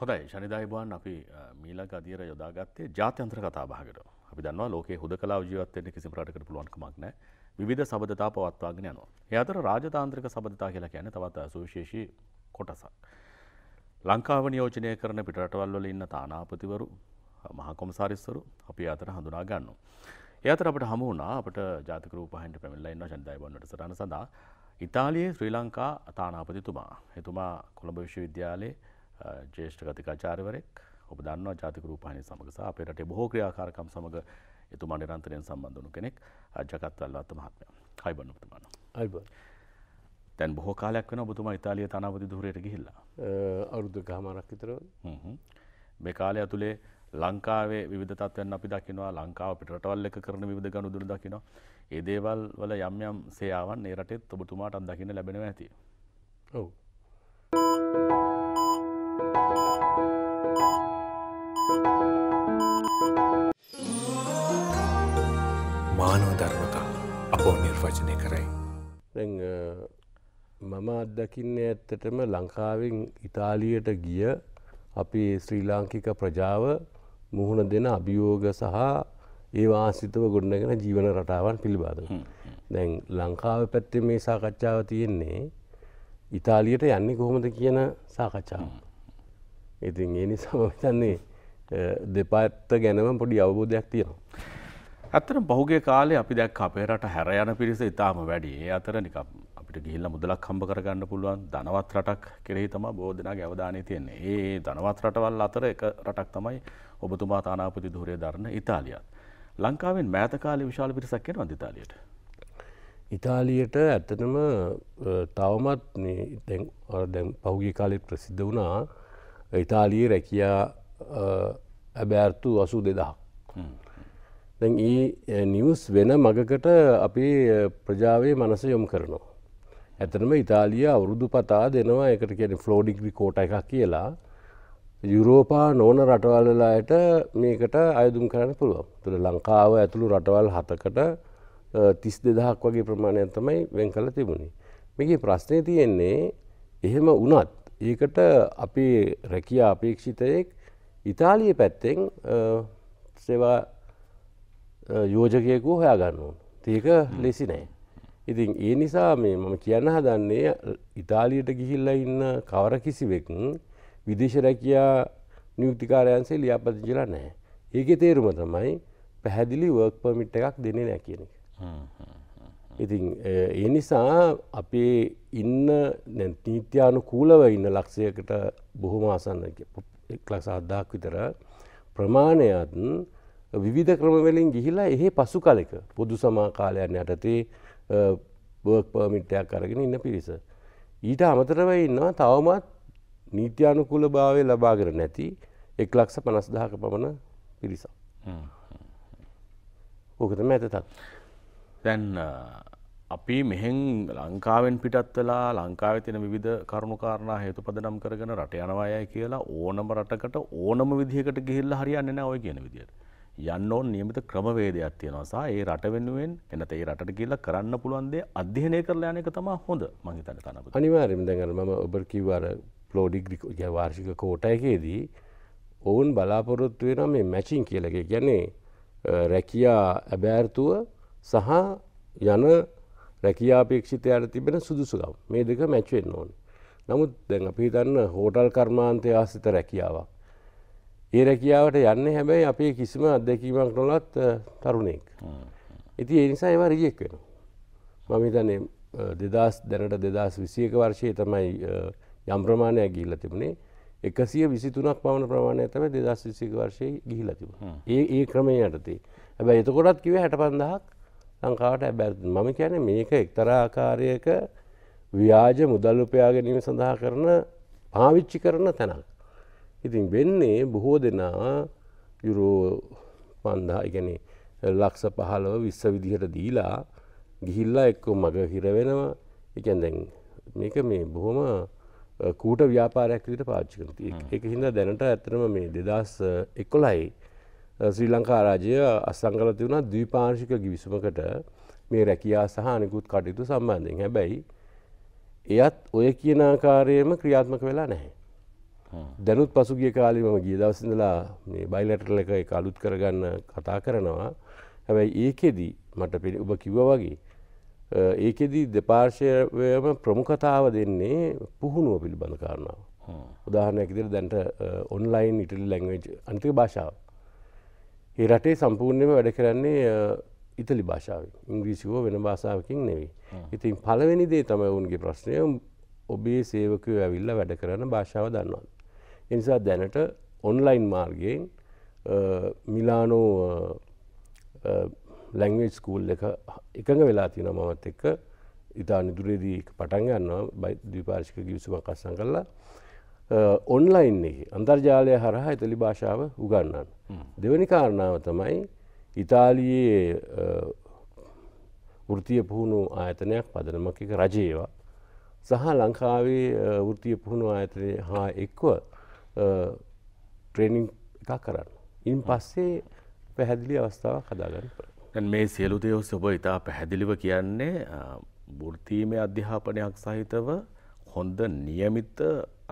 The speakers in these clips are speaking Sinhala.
හොඳයි ශනිදායිබුවන් අපි මීලක අදීර යොදාගත්තේ ජාත්‍යන්ත්‍ර කතාභාගට අපි දන්නවා ලෝක හුද කලා ජීවත්තෙන්නේ කිසි ප්‍රටකට පුළුවන්කමක් නෑ විධ සබධතා පවත්වාගෙන යනවා. එයාතර රාජතාන්ත්‍රික සබධතා කියලා කියන තවත් සුවිශේෂී කොටසක්. ලංකාව නියෝජනය කරන පිටවල්වල ඉන්න තානාපතිවරු මහකොමසාරිස්සරු අපි අතර හඳුනා ගන්න. එයතර අපට හමුණනා අපට ජාතකරු පහන්ට පැමිල්ල ඉන්න ශන්දායිබන්නට සරන සඳහා ඉතාලියේ ශ්‍රී ලංකා අතානාපතිතුමා එතුමා කොළඹ විශ්වවිද්‍යාලයේ ජේෂ්ඨ ගතිකාචාරවරෙක් ඔබ දන්නවා ජාතික රූපහිනි සමග සහ අපේ රටේ බොහෝ ක්‍රියාකාරකම් සමග එතුමා නිරන්තරයෙන් සම්බන්ධ වුණු කෙනෙක් ජගත් අල්ලාත් මහත්මයා. හයිබන් ඔබතුමාන. හයිබන්. දැන් බොහෝ කාලයක් වෙනවා ඔබතුමා ඉතාලියේ තනවදි දුරයට ගිහිල්ලා. අවුරුදු ගහමාරක් විතර. හ්ම් මේ කාලය ඇතුලේ ලංකාවේ විධ තත්වයන් අපි දකිනවා ලංකාව පිටවල්ල එක කරන විධ ගණුදුන දකිනවා. ඒ දේවල් වල යම් යම් සේයාවන් ඒ රටෙත් ඔබතුමාට අන් දකින්න ලැබෙනවා ඇති. ඔව්. Thank you. මානව ධර්මතා අපෝ නිර්වචනය කරයි. මම අත්දකින්න ඇත්තටම ලංකාවෙන් ඉතාලියට ගිය අපි ශ්‍රී ලාංකික ප්‍රජාව මුහුණ දෙන අභියෝග සහ ඒවාසිතව ගොඩනගෙන ජීවන රටාවන් පිළිබාද. දැන් ලංකාව පැත්තේ මේ සාකච්ඡාව තියෙන්නේ ඉතාලියට යන්නේ කොහොමද කියන සාකච්ඡාව. ඉතින් ඒ නිසා මම හිතන්නේ දෙපැත්ත ගැනම පොඩි අවබෝධයක් තියෙනවා. ඇත්තන බහුගේ කාලේ අපි දැක් අපේ රට හැර යන පිරිස ඉතාම වැඩි ඒ අතර නික අපිට ගිහිල්ල මුදලක් හම්බ කරගන්න පුළුවන් ධනවත් රටක් කෙරෙහි තම බෝධනා ගැවධානය තියෙන්නේ ඒ ධනවත් රටවල් අතර එක රටක් තමයි ඔබතුමා තානාපති දුරේ දරන ඉතාලියත්. ලංකාවෙන් මෑතකාලේ විශාල පිරිසක් කෙනවද ඉතාලියට. ඉතාලියට ඇත්තටම තවමත් දැන් පහුගේ කාලෙත් ප්‍රසිද්ධ වුණා ඉතාලියේ රැකියා ඇබෑර්තු අසු දෙදහක්. දැන් ඒ නිවස් වෙන මගකට අපේ ප්‍රජාවේ මනස යොම් කරනවා. ඇතනම ඉතාලිය අවුරුදු පතා දෙනවා එකට කියන ෆ්ලෝඩිග්‍රි කෝට එකක් කියලා යුරෝපා නෝන රටවල්ලලායට මේකට අයදුම් කරන්න පුළුවන් තුළ ලංකාව ඇතුළු රටවල් හතකට තිස් දෙදහක් වගේ ප්‍රමාණයක් තමයි වෙන් කළ තිබුණේ. මේගේ ප්‍රශ්නය තියෙන්නේ එහෙම වනත් ඒකට අපේ රැකියා අපේක්ෂිතයෙක් ඉතාලිය පැත්තෙන් සෙවා යෝජකයකු හොයාගන්න ඕන ඒක ලෙසි නෑ. ඉතින් ඒ නිසා මේ මම කියන්න හදන්නේ ඉතාලියට ගිහිල්ල ඉන්න කවර කිසිවෙක් විදේශ රැකයා නියුක්තිකාරයන්සේ ලියාපදිංචිලා නෑ. ඒක තේරුම තමයි පැහැදිලි වර්ක් පමිට් එකක් දෙන නෑ කියන එක. ඉතින් ඒ නිසා අපේ ඉන්න නීත්‍යානු කූලව ඉන්න ලක්ෂයකට බොහොම ආසන්න ලක්ස අදදාක් විතර ප්‍රමාණයත් විධ ක්‍රමවලින් ගිහිලා එහි පසු කලෙක පොදු සමාකාලයන් යටතේ බර්ක් පර්මිට්ටයක් අරගෙන ඉන්න පිරිස. ඊට අමතරව ඉන්නවා තවමත් නීති්‍යානුකුල භාවය ලබාගර නැති එක් ලක්ෂ පනස්දාහක පමණ පිරිසක්. ඕකතම ඇතතත්. දැන් අපි මෙහෙන් ලංකාවෙන් පිටත් වෙලා ලංකාවේ තියෙන විවිධ කරුණුකාරණා හේතු පදනම් කරගෙන රට යනවා අය කියලා ඕනම රටකට ඕනම විදිහකට ගිහිල්ලා හරියන්නේ නැහැ ඔය කියන විදිහට. යන්න ඕන නියමිත ක්‍රමවේදයක් තියෙනවා සහ ඒ රට වෙනුවෙන් එනත ඒ රටට කියලා කරන්න පුළුවන් දේ අධ්‍යයනය කරලා යන එක තමයි හොඳ මම හිතන්නේ තනබුත් අනිවාර්යයෙන්ම දැන් අර මම ඔබ කිව්ව අර ප්ලෝ ඩිග්‍රී වාර්ෂික කෝටයකේදී ඔවුන් බලාපොරොත්තු වෙනවා මේ මැචින් කියලා එක කියන්නේ රැකියා අබෑර්තුව සහ යන රැකියාපේක්ෂිතයට තිබෙන සුදුසුකම් මේ දෙක මැච් වෙන්න ඕනේ. නමුත් දැන් අපි හිතන්න හෝටල් කර්මාන්තය ආශ්‍රිත රැකියාවක් ඒ රැකියාවට යන්න හැබැයි අපේ කිසිම අත්දැකීමක් නොලත් තරුණෙක්. ඉති එනිසා ඒවා රිජෙක් වෙන. මමිතන දෙදස් දැනට දෙදස් විසියක වර්ෂය තමයි යම්ප්‍රමාණයක් ගිල්ල තිබුණේ එකසිය විසිතුනක් පවන ප්‍රමාණය තම දෙදස් විසික වර්ෂය ගිහිල තිබ. ඒ ඒ ක්‍රමය යටතේ. හැබැයි එතකොටත් කිව හැට පන්දහක් ලංකාවට ඇබැ මම කියන මේක එක්තරාකාරයක ව්‍යාජ මුදල්ලුපයා ගැනීම සඳහා කරන පාවිච්චි කරන තැනක්. ඉතින් වෙන්නේ බොහෝ දෙනා යුරෝ පන්දා ඉගැන ලක්ස පහලව විස්ස විදිහට දීලා ගිහිල්ලා එක්කෝ මග හිරවෙනවා එකැදැන් මේක මේ බොහොම කූට ව්‍යාපාරයක්කට පාච්චිකති එක හිද දැනට ඇතරම මේ දෙදස් එක්කොලයි ශ්‍රී ලංකා රාජය අසංගලති වුණා දවිපාර්ශික ගිවිසුමකට මේ රැකයා සහ අනිකුත් කටයුතු සම්බන්ධයෙන් හැබැයි එයත් ඔය කියනාකාරයම ක්‍රියාත්මක වෙලා නැහැ දැනුත් පසුගිය කාලෙම ගිය දවසඳලා මේ බයිලටරල එක එක අලුත් කරගන්න කතා කරනවා හැබැයි ඒකෙදී මට පිළි ඔබ කිව්ව වගේ ඒකෙදී දෙපාර්ශයම ප්‍රමුඛතාව දෙන්නේ පුහුණුව පිළිබඳ කාරණාව උදාහරණයක් ඉදිරි දැන්ට ඔන්ලයින් ඉටලි ලැංවේජ් අන්තික භාෂාව. ඒ රටේ සම්පූර්ණයම වැඩ කරන්නේ ඉතලි භාෂාව ඉංග්‍රීසිකෝ වෙන භාෂාවකින් නෙවෙයි. ඉතින් පලවෙනි දේ තමයි ඔවුන්ගේ ප්‍රශ්නය ඔබේ සේවකය ඇවිල්ල වැඩ කරන භාෂාව දන්නවා. එනිසා දැනට ඔන්ලයින් මාර්ගයෙන් මිලානෝ ලැංවේජ් ස්කූල් එක එකඟ වෙලා තියෙන මමත් එක්ක ඉතා නිදුරේදී පටන් ගන්නවා බයි දවිපාර්ශික ගිවිසුමක් අස්සන් කරලා ඔන්ලයින් එක අන්තර්ජාලය හරහා ඉතලි භාෂාව උගන්නන්න. දෙවැනි කාරණාව තමයි ඉතාලියේ වෘතිය පුහුණු ආයතනයක් පදනමක රජේවා සහ ලංකාවේ වෘතිය පුහුණු ආයතනය හා එක්ව ට්‍රේනිං එකක් කරන්න. ඉන් පස්සේ පැහැදිලි අවස්ථාවක් හදාගන්න පට මේ සියලුදය ඔබ ඉතා පැහැදිලිව කියන්නේ බෘතිීමේ අධ්‍යාපනයක් සහිතව හොඳ නියමිත්ත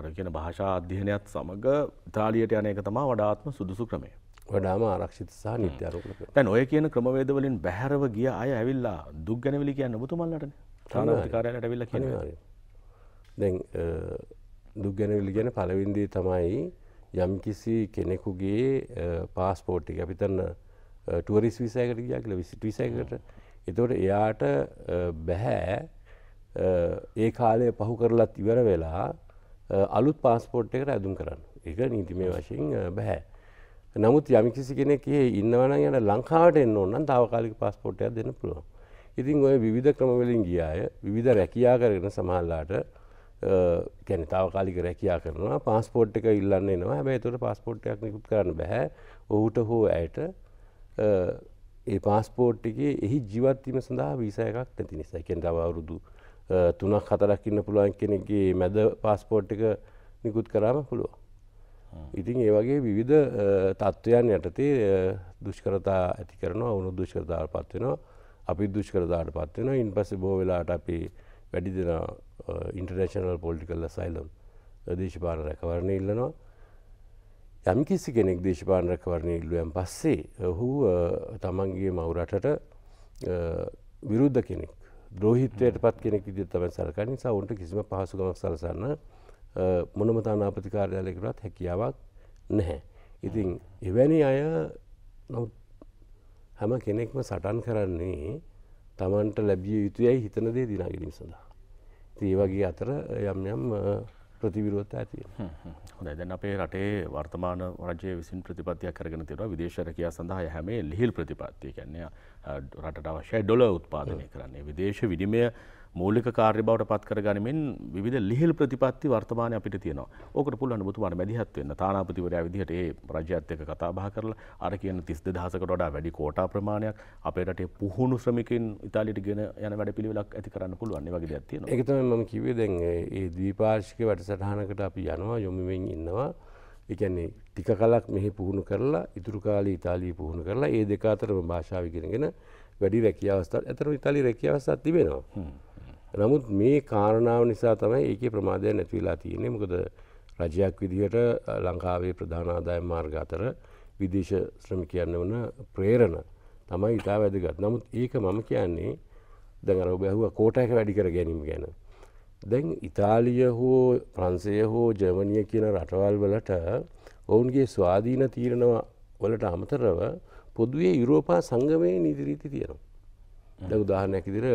අරගෙන භාෂා අධ්‍යයනයත් සමඟ ඉතාලියට යන එක තමා වඩාත්ම සුදුසු ක්‍රමය. වඩාම ආරක්ෂිත සහ නිත්‍යාරෝපණ කරනවා. දැන් ඔය කියන ක්‍රමවේදවලින් බැහැරව ගිය අය ඇවිල්ලා දුක් ගැනවිලි කියන්නේ ඔබතුමන්ලටනේ. තානාධිකාරයලට ඇවිල්ලා කියනවා. දැන් දුක්ගැනවිල් ගැන පලවින්දී තමයි යම්කිසි කෙනෙකුගේ පාස්පෝට්ටි අපිතන්න ටුවරිස් විසයකට කියල විසිට විසයකට එතවට එයාට බැහැ ඒ කාලය පහු කරලත් ඉවර වෙලා අලුත් පාස්පෝට් එකට ඇදුම් කරන්න එක නීතිමය වශයෙන් බැහැ නමුත් යමිකිසි කෙනෙක් කියේ ඉන්නවන යන ලංකාට එන්න ඕන්නන් තාවකාලික පාස්පෝට්ටයක් දෙන්න පුළුවන් ඉතින් ඔය විධ ක්‍රමවලින් ගියාය විධ රැකයා කරගෙන සමහල්ලාට ගැන තාවකාලික රැකයා කරනවා පස්පෝට් එක ඉල්ලන්න එනවා හැබැයි තුට පස්පෝට්යක් නිකුත් කරන්න බැහැ ඔහුට හෝ ඇයට ඒ පාස්පෝට්ටගේ එහි ජීවත්වීම සඳහා වීසය එකක් නැති නිසා එකෙන් අවුරුදු තුනක් හතරක්කින්න පුළුවන් කෙනෙගේ මැද පාස්පෝට් එක නිකුත් කරාම පුළුව. ඉතින් ඒ වගේ විවිධ තත්ත්වයන් යටතේ දුෂ්කරතා ඇති කරනවා ඔවුනු දුෂ්කරතාවට පත්වෙනවා අපි දුෂ්කරතාවට පත්වෙනවා ඉන් පස බෝ වෙලාට අපේ වැඩි දෙනා ඉන්ටර්නේශනල් පොලිටිකල් සයිලම් දේශපාන රැකවරණය ඉල්ලනවා යම් කිසි කෙනෙක් දේශපාන රැකවරණය ඉල්ලුවම් පස්සේ ඔහු තමන්ගේ මවුරටට විරුද්ධ කෙනෙක් ද්‍රෝහිත්වයට පත් කෙනෙක් විදිර තමයි සලකන්න නිසා ඔවුන්ට කිසිම පහසුකමක් සලසන්න මොනමතා නාපති කාර්යාලයකටත් හැකියාවක් නැහැ. ඉතින් එවැනි අය හැම කෙනෙක්ම සටන් කරන්නේ තමන්ට ලැබිය යුතුයයි හිතන දේ දිනාගැනීම සඳහා. ඒවගේ අතර යම් යම් ප්‍රතිවිරෝත්තා ඇති හොඳයි දැන් අපේ රටේ වර්තමාන රජය විසින් ප්‍රතිපත්තියක් කරගෙන තියෙනවා විදේශ රැකියාව සඳහා හැම ලිහිල් ප්‍රතිපත්තිය කියන්නේ රටට අවශ්‍ය ඩොලර් උත්පාදනය කරන්නේ විදේශ විනිමය මූලික කාර්ය බවට පත් කරගනිමින් විවිධ ලිහිල් ප්‍රතිපත්ති වර්තමානය අපිට තියෙනවා. ඕකට පුළුවන් ඔබතුමාට මැදිහත් වෙන්න තානාපතිවරයා විදිහට ඒ රජයත් එක්ක කතා බහ කරලා අර කියන 32000කට වඩා වැඩි කෝටා ප්‍රමාණයක් අපේ රටේ පුහුණු ශ්‍රමිකයින් ඉතාලියට ගෙන යන වැඩපිළිවෙලක් ඇති කරන්න පුළුවන්. ඒ වගේ දෙයක් තියෙනවා. ඒක තමයි මම කිව්වේ දැන් ඒ ද්විපාර්ශ්වික වැඩසටහනකට අපි යනවා යොමු වෙමින් ඉන්නවා. එකන්නේ ටික කලක් මෙහි පුහුණු කරලා ඉතුරු කාලේ ඉතාලී පුහුණු කරලා ඒ දෙක අතරම භාෂාව ඉගෙනගෙන වැඩි රැකියාවස්ථා අතර ඉතාලි රැකියාවස්ථා තිබෙනවා. නමුත් මේ කාරණාව නිසා තමයි ඒකේ ප්‍රමාදය නැතිවෙලා තියෙන්නේ මොකද රජයක් විදිහට ලංකාවේ ප්‍රධානාදායම් මාර්ග අතර විදේශ ශ්‍රමිකයන්න වන ප්‍රේරණ තමයි ඉතා වැදගත් නමුත් ඒක මම කියන්නේ දැඟර බැහුව කෝටයක වැඩි කර ගැනීම ගැන. දැන් ඉතාලිය හෝ ප්‍රන්සය හෝ ජර්මණිය කියන රටවල් වලට ඔවුන්ගේ ස්වාධීන තීරණව වලට අමතරව පොදුවේ යුරෝපා සංගමය නිදිරීති තියෙනවා. ද උදාහරණයක් ඉදිර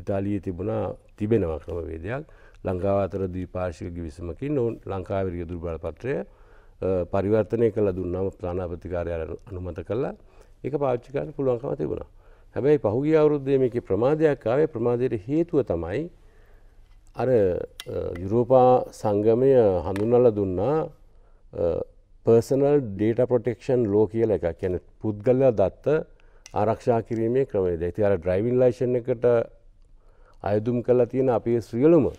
ඉතාලියේ තිබුණා තිබෙනවා ක්‍රමවේදයක් ලංකාව අතර දීපාර්ශික ගිවිසමකින් ඔවුන් ලංකාවරිය දුර්බල පත්‍රය පරිවර්තනය කළ දුන්නම ප්‍රාණාපතිකාරය අනුමත කල්ලා එක පාච්චිකාර පුළුවන්කම තිබුණා හැබැයි පහුගිය අවුරුද්දේ මේක ප්‍රමාදයක් ආවේ ප්‍රමාදයට හේතුව තමයි අර යුරෝපා සංගමය හඳුනල දුන්නා පර්සනල් ඩේට ප්‍රොටෙක්ෂන් ලෝ කියල එක කැන පුද්ගලයා දත්ත ආරක්ෂා කිරීමේ ක්‍රමේද. ඇති අර ඩ්‍රයිවින් ලයිෂන් එකට අයදුම් කලා තියෙන අපේ සියලුම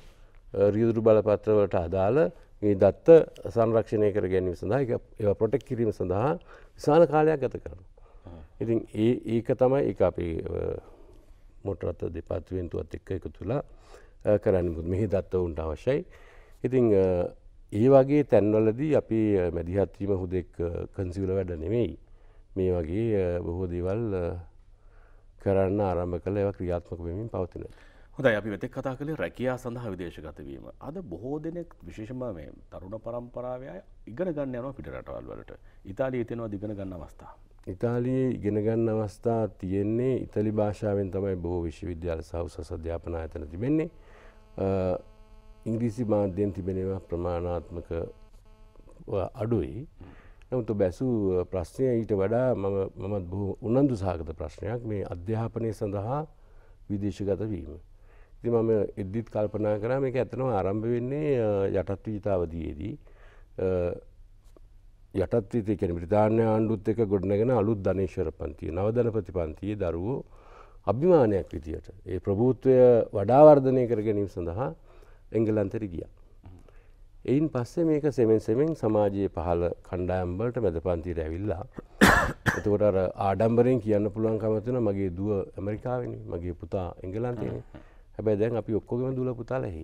රියදුරු බලපත්‍රවලට අදාළ මේ දත්ත සංරක්ෂණය කර ගැනීම සඳහා ඒ පොටෙක් කිරීම සඳහා විශාල කාලයක් ගත කරන. ඉතින් ඒ ඒක තමයි එක අපේ මොටරත්ත දෙපාත්වෙන්තුවත් එක්ක එක තුලා කරන්නමුත් මෙහි දත්ත උන්ට අවශ්‍යයි. ඉතින් ඒ වගේ තැන්වලදී අපි මැදිහත්වීම හුදෙක් කන්සිවල වැඩ නෙමෙයි. මේ වගේ බොහෝ දේවල් කරන්න ආරම්භ කළ ඒව ක්‍රියාත්මක වෙමින් පවතින. හොඳයි අපි වෙතෙක් කතා කළේ රැකයා සඳහා විදේශගතවීම. අද බොහෝ දෙනෙක් විශේෂම මේ තරුණ පරම්පරාව අය ඉගෙන ගන්න යනවා පිට රටවල් වලට. ඉතාලියේ තියෙනවා ඉගෙන ගන්න අවස්ථා. ඉතාලියේ ඉගෙන ගන්න අවස්ථා තියෙන්නේ ඉතාලි භාෂාවෙන් තමයි බොහෝ විශ්වවිද්‍යාල සහ උසස් අධ්‍යාපන ආයතන තිබෙන්නේ. ඉංග්‍රීසි මාධ්‍යයෙන් තිබෙනවා ප්‍රමාණාත්මක අඩුයි. නමුත් ඔබ ඇසූ ප්‍රශ්නය ඊට වඩා මමත් බොහෝ උනන්දු සහගත ප්‍රශ්නයක් මේ අධ්‍යාපනය සඳහා විදේශගත වීම. ඉතින් මම එද්දිත් කල්පනා කරා මේක ඇත්තනවා ආරම්භ වෙන්නේ යටත් වීතාවදීයේදී යටත් වීතය කියන්නේ බ්‍රිතාන්‍ය ආණ්ඩුත් එක්ක ගොඩනගෙන අලුත් ධනේශ්වර පන්තිය නවධනපති පන්තියේ දරුවෝ අභිමානයක් විදියට ඒ ප්‍රභූත්වය වඩා වර්ධනය කර ගැනීම සඳහා එංගලන්තෙට ගියා. එයින් පස්සේ මේක සෙමෙන් සෙමෙන් සමාජයේ පහළ කණ්ඩායම්බලට මැද පන්තිර ඇවිල්ලා එතකොට අර ආඩම්බරෙන් කියන්න පුළුවන්කමතින මගේ දුව ඇමරිකාවෙන මගේ පුතා එංගලන්තයන හැබැයි දැන් අපි ඔක්කොගම දුල පුතාලෙහි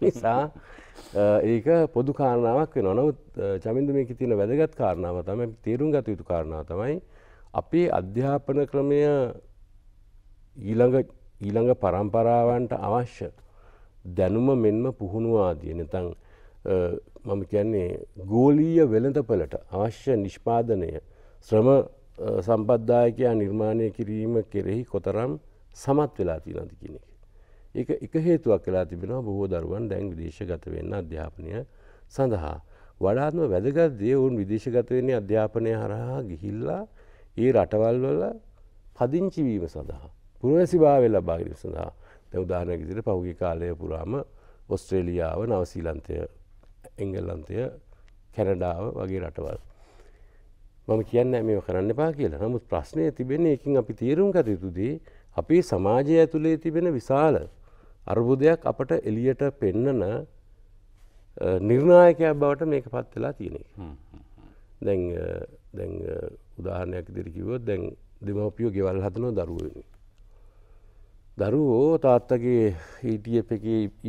නිසා ඒක පොදු කාරණාවක් නොනවත් චමින්ද මේක තියෙන වැදගත් කාරණාව තමයි තේරුම් ගත යුතු කාරණාව තමයි අපේ අධ්‍යාපන ක්‍රමය ඊළඟ ඊළඟ පරම්පරාවන්ට අවශ්‍ය දැනුම මෙන්ම පුහුණුව ආදිය නැතං මම කියන්නේ ගෝලීය වෙළඳපලට අවශ්‍ය නිෂ්පාදනය ශ්‍රම සම්පද්දායකයා නිර්මාණය කිරීම කෙරෙහි කොතරම් සමත් වෙලා තියෙනද කියන එක. ඒක එක හේතුවක් වෙලා තිබෙනවා බොහෝ දරුවන් දැන් විදේශගත වෙන්න අධ්‍යාපනය සඳහා. වඩාත්ම වැදගත් දේ ඔවුන් විදේශගත වෙන්නේ අධ්‍යාපනය හරහා ගිහිල්ලා ඒ රටවල් වල පදිංචිවීම සඳහා. පුරවැසිභාවය ලබා ගැනීම සඳහා. උදාහරණයක් විදිහට පහුගිය කාලය පුරාම ඔස්ට්‍රේලියාව නවසීලන්තය එංගලන්තය කැනඩාව වගේ රටවල් මම කියන්න මේ කරන්න එපා කියලා නමුත් ප්‍රශ්නය තිබෙන එකින් අපි තීරුම් ගත යුතුදී අපේ සමාජය ඇතුළේ තිබෙන විශාල අර්බුදයක් අපට එලියට පෙන්නන නිර්ණායකයක් බවට මේක පත් වෙලා තියෙන එක. දැන් දැන් උදාහරණයක් ඉදිරි කිව්වොත් දැන් දෙමව්පියෝ ගෙවල් හදනවා දරුවෝ වෙනුවෙන්. දරුවෝ තාත්තගේ ඊටප e එක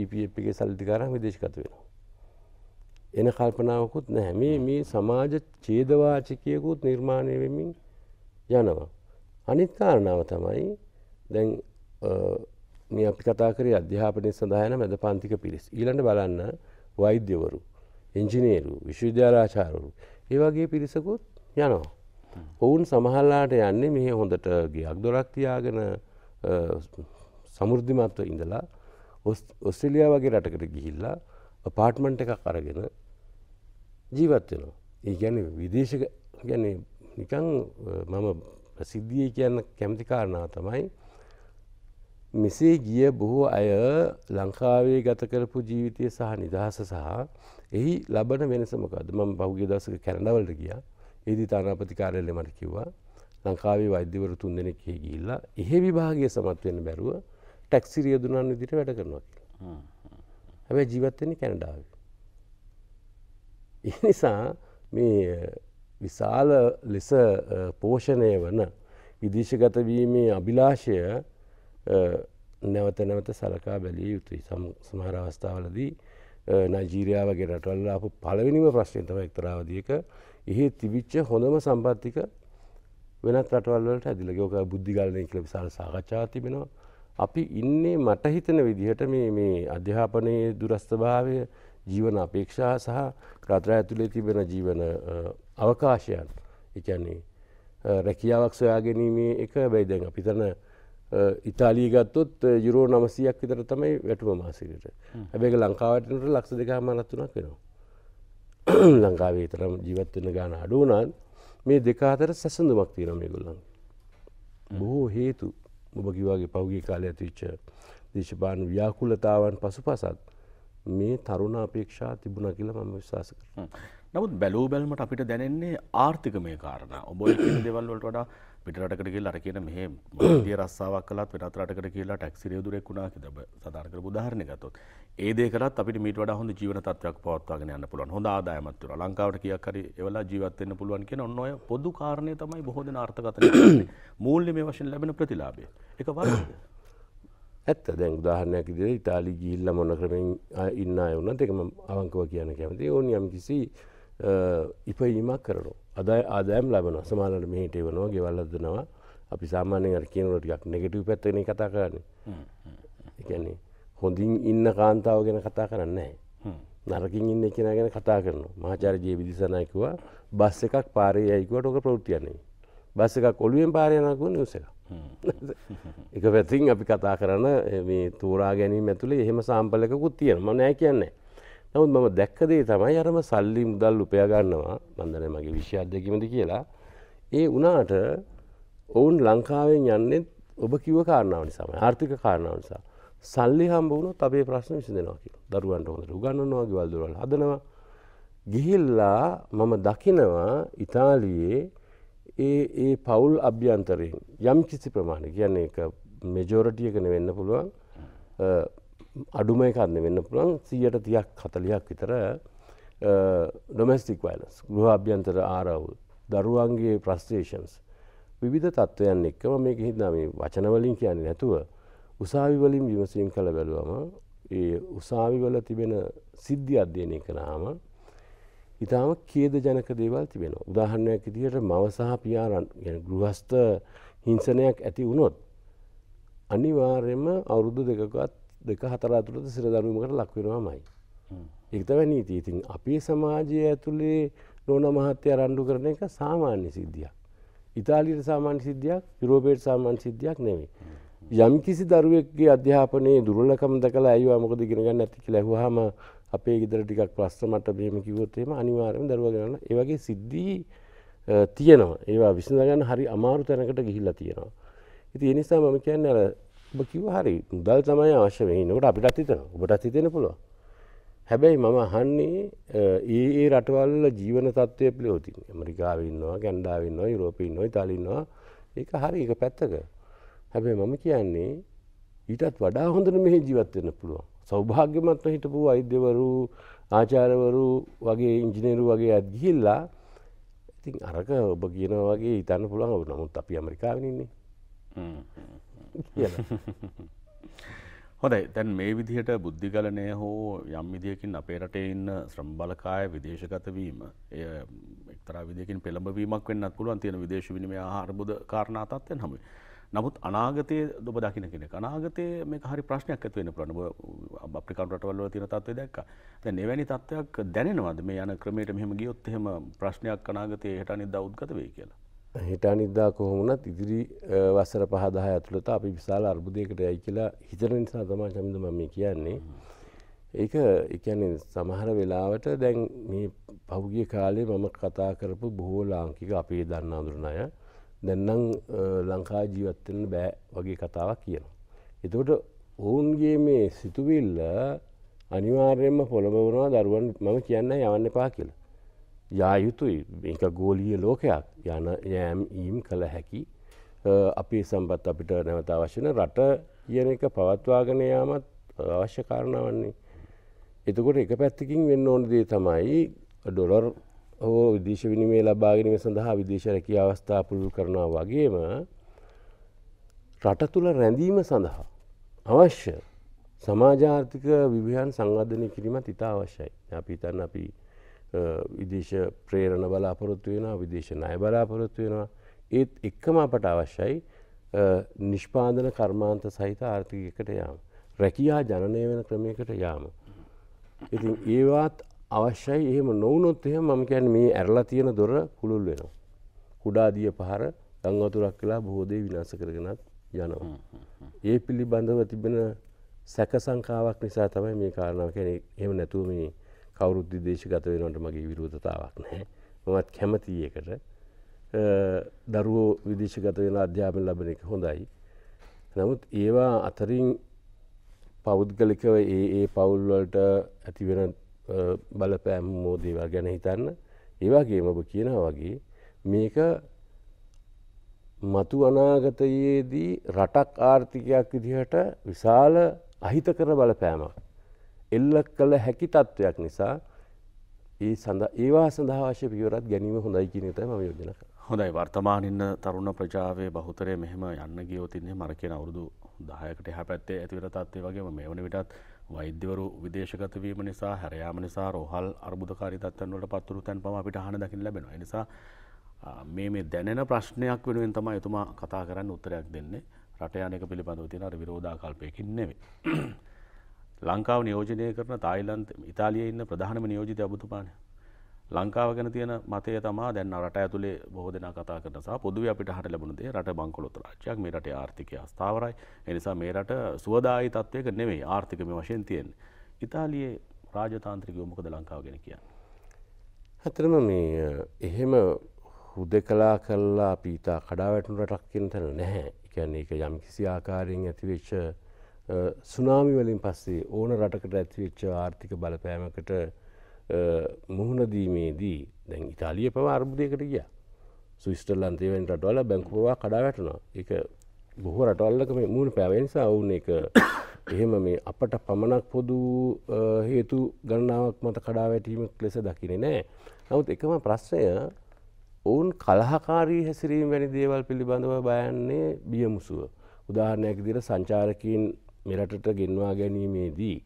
ඊපප e එක සල්ලිකාරහ විදේශකතු වෙන. එන කල්පනාවකුත් නැහැ මේ මේ සමාජ චේදවාචිකයකුත් නිර්මාණය වෙමින් යනවා. අනිත්කාරණාව තමයි දැන් මේ අපි කතා කරේ අධ්‍යාපනය සඳහන මැද පන්තික පිරිස් ඊළඟ බලන්න වෛද්‍යවරු එංජිනේරු විශ්වවිද්‍යාරාචාරවරු ඒ වගේ පිරිසකුත් යනවා. ඔවුන් සමහල්ලාට යන්නේ මෙහ හොඳට ගියක් දොරක් තියාගෙන සමුෘද්ධිමත්ව ඉඳලා ඔස්ට්‍රලියයා වගේ රටකට ගිහිල්ලා පාට්මන්ට් එකක් අරගෙන ජීවත්වෙනවා. ඒ ගැන විදේශක ගැන නිකං මම ප්‍රසිද්ධිය කියන්න කැමතිකාරණා තමයි මෙසේ ගිය බොහෝ අය ලංකාවේ ගත කරපු ජීවිතය සහ නිදහස සහ එහි ලබන වෙනසමකද ම බෞග දසක කැනඩවලට ගිය ඒදි තානාපතිකාරයල්ල මට කිව්වා ලංකාවේ වෛද්‍යවරු තුන් දෙනෙක් කිය ගිල්ලා එහෙ විභාගය සමත්වෙන්න බැරුව ටැක්සි රියදුනන් විදිට වැඩ කරනවා කියලා හැබැ ජීවත්වෙන්නේ කැනඩාව එනිසා මේ විශාල ලෙස පෝෂණය වන විදේශගතවීමේ අභිලාශය නැවත නැවත සලකා බැලිය යුතුයි සමහර අවස්ථාවලදී නජීරයාාවගේ රටවල්ලාපු පළවෙනිම ප්‍රශ්නතම එක්තරාවදියක එහෙ තිබිච්ච හොඳම සම්පත්තික වෙනත් රටවල්ලට ඇදිල යෝක බුද්ධිගලනය කල විසාල සාකච්ඡා තිබෙනවා. අපි ඉන්නේ මට හිතන විදිහට මේ මේ අධ්‍යාපනයේ දුරස්ථභාවය ජීවන අපේක්ෂා සහ රටර ඇතුළේ තිබෙන ජීවන අවකාශයන් එකන්නේ රැකියාවක් සොයාගැනීමේ එක බැයිදැන් අපිතන ඉතාලී ගත්තොත් යුරෝ නමසයක් විතර තමයි වැටුම මාසිරට හැබැක ලංකාවටනට ලක්ෂ දෙකා මනත්තුනක් වෙනවා ලංකාවේ තරම් ජීවත්වන ගාන අඩුවනන් මේ දෙක අතර සැසඳුමක් තියෙනවා මේගොල්ලන්. බොහෝ හේතු ඔබ කිව්වාගේ පහුගිය කාලය ඇතිවෙච්ච දේශපාලන ව්‍යාකූලතාවන් පසුපසත් මේ තරුණ අපේක්ෂා තිබුණ කියලා මම විශ්වාස කරනවා. නමුත් බැලූ බැලමට අපිට දැනෙන්නේ ආර්ථිකමය කාරණා. ඔබ ඔය කියන දේවල් වලට වඩා පිටරටකට කියලා අර කියන මෙහෙ මධ්‍ය රස්සාවක් කළත් වෙනත් රටකට කියලා ටැක්සි රියදුරෙක් වුණා කියලා ඔබ සඳහන් කරපු උදාහරණයක් ගත්තොත්. ඒ දේ කරත් අපිට මීට වඩා හොඳ ජීවන තත්ත්වයක් පවත්වාගෙන යන්න පුළුවන්. හොඳ ආදායමක් තියෙනවා. ලංකාවට කීයක් හරි එවලා ජීවත් වෙන්න පුළුවන් කියන ඔන්න ඔය පොදු කාරණේ තමයි බොහෝ දෙනා අර්ථකථනය කරන්නේ. මූල්‍යමය වශයෙන් ලැබෙන ප්‍රතිලාභය. ඒක වරද? ඇත්ත දැන් උදාහරණයක් ඉදිරියේ ඉතාලි ගිහිල්ලා මොන ක්‍රමෙන් ඉන්න අය වුණත් ඒක මම අවංකව කියන්න කැමතියි. ඕන යම් කිසි ඉපයීමක් කරනවා. ආදාය ආදායම් ලබනවා. සමහරවිට මෙහෙට එවනවා, ගෙවල් හදනවා. අපි සාමාන්‍යයෙන් අර කියනවා ටිකක් නෙගටිව් පැත්තකනේ කතා කරන්නේ. ඒ කියන්නේ හොඳින් ඉන්න කාන්තාව ගැන කතා කරන්නේ නැහැ. නරකින් ඉන්න කෙනා ගැන කතා කරනවා. මහාචාර්ය ජී විදිසනා කිව්වා බස් එකක් පාරේ යයි කිව්වට ඔක ප්‍රවෘත්තියක් නෙවෙයි. බස් එකක් ඔළුවෙන් පාරේ යනවා කියන්නේ නිවුස් එකක්. එක පැතින් අපි කතා කරන්න මේ තෝරා ගැනීම ඇතුළේ එහෙම සම්පලකුත් තියෙනම නෑ කියන්නේ නවත් මම දැක්කදේ තමයි අරම සල්ලි මුදල් උපයගන්නවා බන්ධන මගේ විශ්්‍යාධ්‍යකමද කියලා ඒ වනාට ඔවුන් ලංකාවෙන් යන්නෙත් ඔබ කිව කාරණාව නිසාම ආර්ථික කාරණාව නිසා සල්ලි හම්බවුණු අපේ ප්‍රශ්න විසි දෙෙනවා කිය දරුවන්ට හොඳට උගන්නනවා ගවල්දුරල් හදනවා ගිහිල්ලා මම දකිනවා ඉතාලියේ ඒ ඒ පවුල් අභ්‍යන්තරයෙන් යම් කිසි ප්‍රමාණ කියන්න එක මෙජෝරටියකන වෙන්න පුළුවන් අඩුම එකන්න වෙන්න පුළුවන් සීයට තියක් කතලයක් විතර ඩොමස්ටික් වලස් ගෘහ අභ්‍යන්තර ආරවුල් දරුවන්ගේ ප්‍රස්ටේෂන්ස් විධ තත්ත්වයන් එක්කම මේක හිදනම වචනවලින් කියන්නේ නැතුව උසාවිවලින් විමසීම් කළ බැලුවම ඒ උසාවිවල තිබෙන සිද්ධි අධ්‍යයනය කනාම ඉතාම කේද ජනක දේවල් තිබෙනවා උදාහරණයක් ඉදිට මව සහ පියාරන් ගැන ගෘහස්ත හිංසනයක් ඇති වුණොත් අනිවාර්යම අවුරුදු දෙකකත් දෙක හතරාතුරට සිරදරුමකට ලක්වෙනවාමයි. එක්තව නීති ඉතින් අපේ සමාජය ඇතුළේ නෝන මහත්‍යය රණ්ඩු කරන එක සාමාන්‍ය සිද්ධියක්. ඉතාලිට සාමාන්‍ය සිද්ධියක් යුරෝපේට සාමාන්‍ය සිද්ධියක් නෙවේ. යම් කිසි දරුවෙක්ගේ අධ්‍යාපනයේ දුරලකම් දකලා ඇයවා මොකද ගෙනගන්න ඇති කියලා ඇහුවාම අපේ ගෙදර ටිකක් ප්‍රශ්න මට මෙහෙම කිව්වොත් එහෙම අනිවාර්යයෙන්ම දරුවා ගන්න. ඒ වගේ සිද්ධි තියෙනවා. ඒවා විසඳගන්න හරි අමාරු තැනකට ගිහිල්ලා තියෙනවා. ඉතින් ඒ නිසා මම කියන්නේ අර ඔබ කිව්ව හරි මුදල් තමයි අවශ්‍ය වෙන්නේ. ඒකට අපිටත් හිතෙනවා. ඔබටත් හිතෙන්න පුළුවන්. හැබැයි මම අහන්නේ ඒ ඒ රටවල් ජීවන තත්ත්වය පිළිවෙතින්. ඇමරිකාවේ ඉන්නවා, කැනඩාවේ ඉන්නවා, යුරෝපේ ඉන්නවා, ඉතාලියේ ඉන්නවා. ඒක හරි ඒක පැත්තක. හැබැයි මම කියන්නේ ඊටත් වඩා හොඳට මෙහි ජීවත් වෙන්න පුළුවන්. සෞභාග්‍යමත්ව හිටපු අෛද්‍යවරු ආචාරවරු වගේ ඉංජිනේරු වගේ අත් ගිහිල්ලා ඉතින් අරක ඔබ කියනවා වගේ ඉතන්න පුළුවන් ඔබ නමුත් අපි ඇමරිකාවනින්නේ හොඳයි දැන් මේ විදිහට බුද්ධිගලනය හෝ යම් විදිහකින් අපේ රටේ ඉන්න ශ්‍රම්බලකාය විදේශගතවීම එය එක්තරා විදිකින් පෙළඹවීමක් වෙන්නත් පුළුවන් තියෙන විදේශ විනිමය ආර්බුද කාරණාතත්වයෙන් හමුයි නමුත් අනාගතය ඔබ දකින කෙනෙක් අනාගතය මේ හරි ප්‍රශ්නයක් ඇතිවෙන පුළන අප්‍රිකාන් රටවල්ල තින තත්ව දැක් දැ එවැනි තත්වයක් දැනවද මේ යන ක්‍රමයට මෙහම ගියොත් එහෙම ප්‍රශ්නයක් අනාගතය හට නිද උද්ගත වේ කියලා හිටා නිදා කොහොමුණත් ඉදිරි වසර පහදාහ ඇතුළත අපි විශාල අර්බුදයකට ඇයි කියලා හිතර නිසා තමා චමිද මම කියන්නේ ඒක එකන්නේ සමහර වෙලාවට දැන් මේ පහුගිය කාලේ මම කතා කරපු බොහෝ ලාංකික අපේ දන්න අඳුරණය දැන්නම් ලංකා ජීවත්වෙන බෑ වගේ කතාවක් කියනවා. එතකොට ඔවුන්ගේ මේ සිතුවිල්ල අනිවාර්යෙන්ම පොළඹවනවා දරුවන් මම කියන්න යවන්න එපා කියලා. යායුතුයි මේක ගෝලිය ලෝකයක් යන යෑම් ඊම් කළ හැකි අපේ සම්බත් අපිට නැවත අවශ්‍යන රට කියන එක පවත්වාගෙන යාමත් අවශ්‍ය කාරණා වන්නේ. එතකොට එක පැත්තිකින් වෙන්න ඕන දේ තමයි ඩොලර් හෝ විදේශ විනිමය ලබා ගැනීම සඳහා විදේශ රැකිය අවස්ථා පුළුල් කරනවා වගේම රට තුළ රැඳීම සඳහා අවශ්‍ය සමාජාර්ථික විභයන් සංවර්ධනය කිරීමත් ඉතා අවශ්‍යයි අපි ඉතන්න අපි විදේශ ප්‍රේරණ බලාපොරොත්තු වෙනවා විදේශ ණය බලාපොරොත්තු වෙනවා ඒත් එක්කම අපට අවශ්‍යයි නිෂ්පාදන කර්මාන්ත සහිත ආර්ථිකයකට යාම රැකියා ජනනය වෙන ක්‍රමයකට යාම. ඉතින් ඒවාත් අවශ්‍යයි එහෙම නොවනොත් එහෙම මම කියන්නේ මේ ඇරලා තියෙන දොර කුළුල් වෙනවා. කුඩා දිය පහර ගම් වතුරක් වෙලා බොහෝ දේ විනාශ කරගෙනත් යනවා. ඒ පිළිබඳව තිබෙන සැක සංකාවක් නිසා තමයි මේ කාරණාව කියන්නේ එහෙම නැතුව මේ කවුරුත් විදේශගත වෙනවට මගේ විරෝධතාවක් නැහැ. මමත් කැමතියි ඒකට. දරුවෝ විදේශගත වෙන අධ්‍යාපන ලැබෙන එක හොඳයි. නමුත් ඒවා අතරින් පෞද්ගලිකව ඒ ඒ පවුල්වලට ඇතිවෙන බලපෑම් හෝ දේවල් ගැන හිතන්න ඒවාගේම ඔබ කියනවා වගේ මේක මතු අනාගතයේදී රටක් ආර්ථිකයක් විදිහට විශාල අහිතකර බලපෑමක්. එල්ලක් කළ හැකි තත්ත්වයක් නිසා ඒ සඳ ඒවා සඳහාශය පියවරත් ගැනීම හොඳයි කියනත ම යෝජනක හොඳයි වර්තමානන්න තරුණ ප්‍රජාවේ බහතරය මෙහම යන්න ගියෝතින්නේ මරකෙන අවුරුදු දායකට හ පැත්තේ ඇතිවරතත්වේ වගේ මේ වන විටත් වෛද්‍යවරු විදේශගතවීම නිසා හැරයාම නිසා රෝහල් අර්බුදකාරි තත්වන්වට පත්තුරු තැන් පම අපිට හන දකිින් ලැබෙන නිසා මේ මේ දැනෙන ප්‍රශ්නයක් වෙනුවෙන් තම එතුමා කතා කරන්න උත්තරයක් දෙන්නේ රටයනක පිළිබඳව තින අර විරෝධාකල්පයකින් නෙවේ. ලංකාව නියෝජනය කරන තායිලන්ත ඉතාලිය ඉන්න ප්‍රධානම නියෝජිත අබතුමානය ලංකාව ගැන තියෙන මතය තමා දැන් රට ඇතුලේ බොහෝ දෙනා කතා කරන සහ පොදුවේ අපිට හට ලැබුණේ රට බංකොලොත් රාජ්‍යයක් මේ රටේ ආර්ථිකය ස්ථාවරයි ඒ නිසා මේ රට සුවදායි තත්වයක නෙමෙයි ආර්ථික මේ වශයෙන් තියෙන්නේ ඉතාලියේ රාජතාන්ත්‍රිකයෝ මොකද ලංකාව ගැන කියන්නේ ඇතරම මේ එහෙම හුද කලා කල්ලා පීතා කඩාවැටනු රටක් කියන තැන නැහැ එකැන්නේ එක යම් කිසි ආකාරයෙන් ඇතිවෙච්ච සුනාමි වලින් පස්සේ ඕන රටකට ඇතිවෙච්ච ආර්ථික බලපෑමකට මුහුණදීමේදී දැන් ඉතාලිය පව අර්බුදයකට ගිය සුස්ටල්ලන්තේවෙන් රටවල බැංකුවවා කඩා වැටනවා එක බොහෝ රටවල්ලක මේ මූුණ පැවෙන්සා ඔවුන එක එහෙම මේ අපට පමණක් පොදු හේතු ගණනාවක් මත කඩා වැටීමක් ලෙස දකිනෙ නෑ නවත් එකම ප්‍රශ්නය ඔවුන් කලහකාරී හැසිරීම වැනි දේවල් පිළිබඳව බයන්නේ බියමුසුව. උදාහරණයක් දිර සංචාරකින් මෙරටට ගෙන්වා ගැනීමේදී.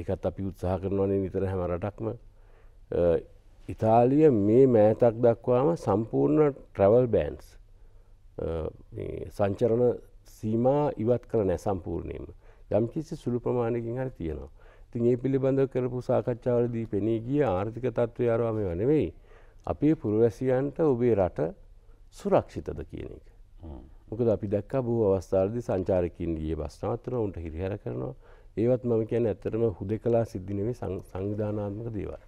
ඒකත් අපි උත්සාහ කරනවනේ නිතර හැම රටක්ම ඉතාලිය මේ මෑතක් දක්වාම සම්පූර්ණ ට්‍රවල් බෑන්ස් සංචරණ සීම ඉවත් කර නෑ සම්පූර්ණයම යම්කිසි සුළු ප්‍රමාණකින් හරි තියෙනවා තින් ඒ පිළිබඳව කරපු සාකච්ඡාවලදී පෙනී ගිය ආර්ථික තත්ත්වය අරවාම වනෙවෙයි අපේ පුරවැසියන්ට ඔබේ රට සුරක්ෂිතද කියන එක මොකද අපි දැක්ක බූ අවස්ථාලදි සංචාරකින් ගිය බස්නාවත්තන උන්ට හිරිහර කරනවා ඒවත් මම කියන ඇත්තරම හුද කලා සිද්ධිනවේ සංවිධානාත්මක දේවල්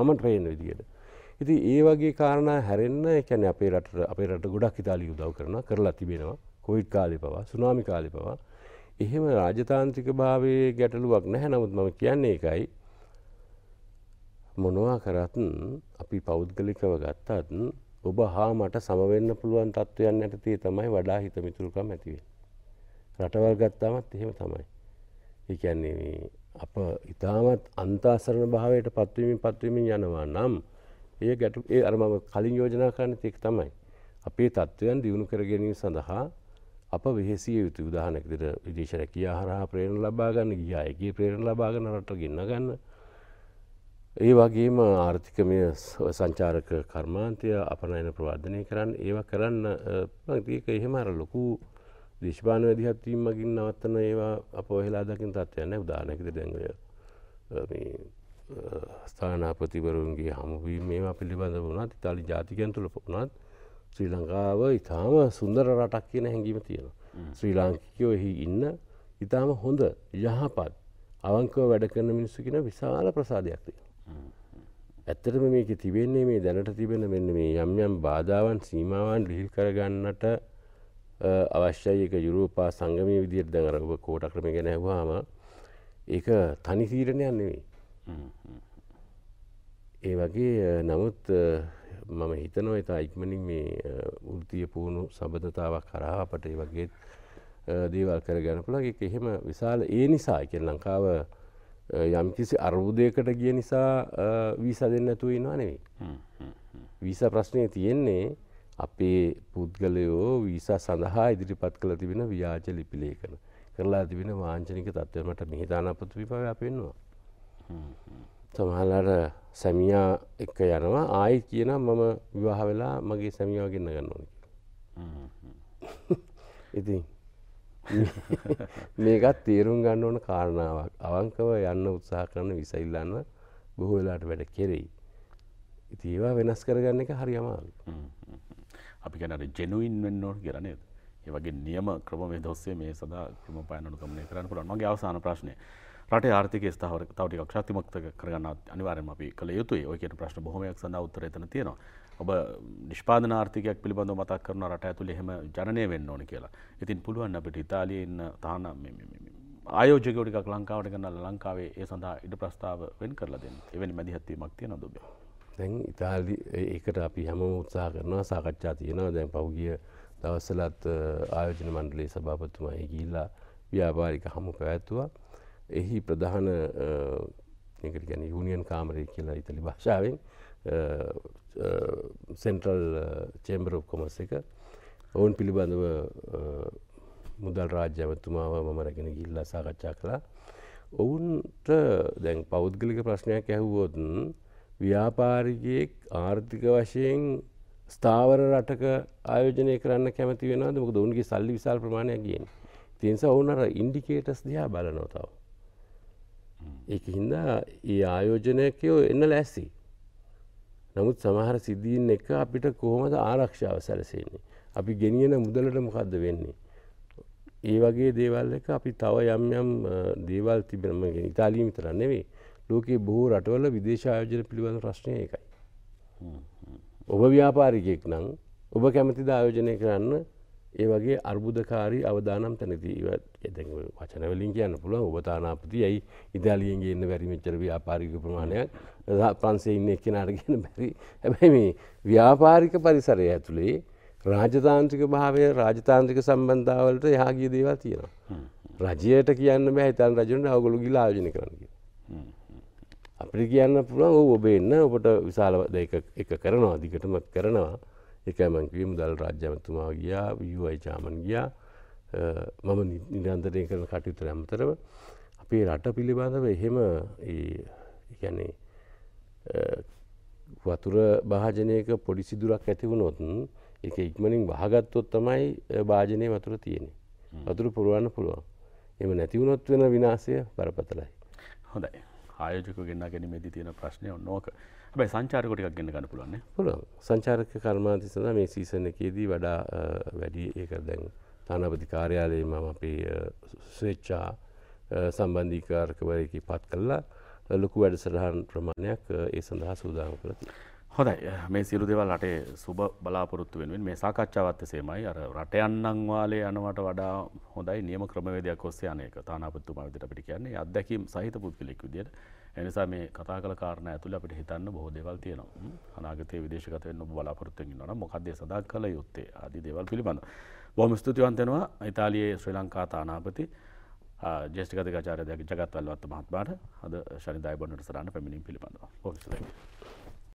මම ට්‍රේන විදියට. ඉති ඒ වගේ කාරණා හැරෙන්න්න එකැන අපේ රට අපේ රට ගොඩක් ඉතාලි උදව කරන කරලා තිබෙනවා කොයිට් කාලි පවා සුනාමි කාලි පවා එහෙම රාජතාන්ත්‍රික භාවය ගැටලුවක් නැහැ නමුත් මම කියන්නේ එකයි මොනවා කරත්න් අපි පෞද්ගලිකව ගත්තාත් ඔබ හා මට සමවෙන්න පුළුවන් තත්ත්වයන් ඇටතේ තමයි වඩා හිතමිතුරුකම් ඇතිවේ. රටවල් ගත්තාමත් එහෙම තමයි. ඒන්නේ මේ අප ඉතාමත් අන්තාසරණ භාවයට පත්වීමින් පත්වීමෙන් යනවා නම් ඒ ගැට ඒ අරමම කලින් යෝජනා කරන්න තෙක් තමයි. අපේ තත්ත්වයන් දියුණු කර ගැනීම සඳහා අප වෙහෙසිය යුතු උදාහනකදිර විදේශරැකිය හරහා ප්‍රේණ ලබාගන්න ගියායගේ ප්‍රේණ ලබාගන්න රට ගන්න ගන්න. ඒ වගේම ආර්ථිකමය සංචාරක කර්මාන්තය අපනයන ප්‍රවාධනය කරන්න ඒවා කරන්න ඒක එහෙම අර ලොකු දේශපාන වැදිහත්වීම මගින් නවත්තන ඒවා අප ඔහෙලා දකින් තත්වයන්න උදානකද දැඟය ස්ථානාපතිවරුන්ගේ හමුවීම මේවා පිළිබඳ වුණත් ඉතාලි ජාතිකයන් තුළ පොුණත් ශ්‍රී ලංකාව ඉතාම සුන්දර රටක් කියන හැඟීම තියෙනවා ශ්‍රී ලාංකිකයෝ එහි ඉන්න ඉතාම හොඳ යහපත් අවංකව වැඩ කරන මිනිස්සු කියෙන විශාල ප්‍රසාධයක් තියෙන ඇත්තටම මේක තිබෙන්නේ මේ දැනට තිබෙන මෙන්න මේ යම් යම් බාධාවන් සීමාවන් ලිහිල් කරගන්නට අවශ්‍යයි එක යුරෝපා සංගමය විදිර දැඟරව කෝට ක්‍රම ගැන හවාම ඒක තනි තීරණයක් නෙවෙයි ඒ වගේ නමුත් මම හිතනව ඉතා ඉක්මනින් මේ ෘතිය පුහුණු සබඳතාවක් කරහාපට ඒ වගේත් දේවල් කර ගැනපුලක් එක එහෙම විශාල ඒ නිසා කිය ලංකාව යම්කිසි අර්බුදයකට ගිය නිසා වීස දෙන්න ඇතුව ඉන්නවා නෙවෙයි වීස ප්‍රශ්නය තියෙන්නේ අපේ පුද්ගලයෝ වීසා සඳහා ඉදිරිපත් කළ තිබෙන ව්‍යාජ ලිපිලේකන කරලා තිබෙන වාංචනික තත්ත්වමට මෙහිතානපතු විපව අපෙන්වා. සමහලර සැමියා එක්ක යනවා ආයි කියන මම විවාහ වෙලා මගේ සැමියාවගන්න ගන්න ඕනක. ඉතින් මේකත් තේරුම් ගන්න ඕන කාරණාවක් අවංකව යන්න උත්සාහ කරන විසයිල්ලන්න බොහෝ වෙලාට වැඩ කෙරෙයි. ඉතිඒවා වෙනස් කරගන්න එක හරි අමාරු. අපි ගැනර ජෙනුවන් වෙන්නෝට කියරනයද ඒවගේ නියම ක්‍රමේ දොස්සේ මේ සදා ක්‍රම පයනු කමනය කරන්න පුළන් මගේ අවසාන ප්‍රශ්නය රට ආර්ථක ස්ථාවර තවට ක්ෂාතිමක්ත කරගන්න අනිවාරම අපි කළ යුතුයි ඔයකට ප්‍රශ්න බොහමයක් සඳ උත්තර තන තියෙනවා ඔබ නිෂ්පාන ආර්ථකයක් පිළිබඳ මතක් කරන රට ඇතුළ එහෙම ජනය වෙන්න ඕන කියලා ඉතින් පුළුවන් අපිට ඉතාලියන්න තාන ආයෝජකටික ලංකාවට ගන්න ලංකාවේ ඒ සඳහා ඉඩ ප්‍රස්ථාව වෙන් කරලා දෙන්න එවැනි මැදිහත්වීමක් තියෙන දුබේ දැන් ඉතාලි ඒකට අපි හැම උත්සා කරනවා සාකච්ඡා තියෙනවා දැන් පහුගිය දවස්සලත් ආයෝජන මණ්ඩලේ සභාපතුමයි ගිල්ලා ව්‍යාපාරික හමු පැවැත්තුවා එහි ප්‍රධාන ගැන යුනියන් කාමරය කියලා ඉතලි භාෂාවෙන් සෙන්ට්‍රල් චෙම්බර් කොමස් එක ඔවුන් පිළිබඳව මුදල් රාජ්‍යවතුමාව මම රැගෙන ගිල්ලා සාකච්ඡා කළා ඔවුන්ට දැන් පෞද්ගලික ප්‍රශ්නයක් ඇහුවෝතුන් ව්‍යාපාරිකයෙක් ආර්ථික වශයෙන් ස්ථාවර රටක ආයෝජනය කරන්න කැමති වෙනද මොක දුන්ගේ සල්ලි විසාල් ප්‍රමාණයක් ගෙන් තිනිස ඔවුනර ඉන්ඩිකේටස් දිහා බලනොතාව. එක හින්දා ඒ ආයෝජනයකයෝ එන්න ලැස්සි. නමුත් සමහර සිද්ධීන් එක අපිට කොහොමද ආරක්ෂාව සැලසෙන්නේ. අපි ගෙනියන මුදලට මොකක්ද වෙන්නේ. ඒ වගේ දේවල් එක අපි තව යම් යම් දේවල් තිබෙනම ඉතාලීමිතරන්නෙවෙේ ලෝකයේ බොහෝ රටවල විදේශ ආයෝජන පිළිබඳ ප්‍රශ්නය එකයි. ඔබ ව්‍යාපාරිකයෙක් නම් ඔබ කැමති දායෝජනය කරන්න ඒ වගේ අර්බුදකාරී අවධානම් තැනති එ වචනවලින් කියන්න පුළුව ඔබතානාපති ඇයි ඉතාලියන්ගේ එන්න වැරිමිච්චර ව්‍යාපාරික ප්‍රමාණයක් ප්‍රන්සේ ඉන්න එක්කෙන අරගෙන බැරි හැබැයි මේ ව්‍යාපාරික පරිසරය ඇතුළේ රාජතාන්ත්‍රික භාවය රාජතාන්ත්‍රික සම්බන්ධාවලට යාගේ දේවල් තියෙනවා. රජයට කියන්න බෑ හිතන් රජනට අවගොලු ගිලා ආයෝජන කරන්න කියලා. අපිට කියන්න පුළුවන් ඔ ඔබ එන්න ඔබට විශාල එක කරනවා දිගටම කරනවා එකමංකවී මුදල් රාජ්‍යමතුමා ගියා යුවයි චාමන් ගියා මම නිරන්තරය කරන කටයුතු ඇමතරව අපේ රට පිළිබඳව එහෙම ගැනේ වතුර භාජනයක පොඩිසිදුරක් ඇතිවුණොතුන් එක ඉක්මනින් වහගත්තොත් තමයි භාජනය වතුර තියෙනෙ වතුර පුරුවන්න පුළුවන් එම නැතිවුණොත් වෙන විනාසය බරපතලයි හොඳයි ආයෝජක ගෙන්න්න ගැනීමේදී තියෙන ප්‍රශ්නය ඔන්නෝක හැබයි සංචාරකොටක් ගන්න ගන්න පුලන්න පුල සංචාරක කර්මාතිසඳ මේ සීසන එකේදී වඩා වැඩි ඒක දැන් තානපති කාර්යාලයේ මම අපේ ස්වේච්චා සම්බන්ධීකාරකවරයකි පත් කල්ලා ලොකු වැඩසටහන් ප්‍රමාණයක් ඒ සඳහා සූදාම කරති. හොඳයි මේ සිරු දෙවල් රටේ සුබ බලාපොරොත්තු වෙනුවෙන් මේ සාකච්ඡාවත් එසේමයි අර රට යන්නම් වාලේ යනවට වඩා හොඳයි නියම ක්‍රමවේදයක් ඔස්සේ අනේක තානාපතුමා විදිහට අපිට කියන්නේ අත්දැකීම් සහිත පුද්ගලෙක් විදිහට ඒ නිසා මේ කතා කළ කාරණා ඇතුළේ අපිට හිතන්න බොහෝ දේවල් තියෙනවා අනාගතයේ විදේශගත වෙන්න ඔබ බලාපොරොත්තු වෙන්න ඕන මොකක්ද ඒ සදා කළ යුත්තේ ආදී දේවල් පිළිබඳව බොහොම ස්තුතිවන්ත වෙනවා ඉතාලියේ ශ්‍රී ලංකා තානාපති ජෙෂ්ඨිකතිකාචාර්ය ජගත්වල්වත් මහත්මයාට අද ශනිදායි බොන්නට සරණ පැමිණීම පිළිබඳව. බොහොම ස්තුතියි.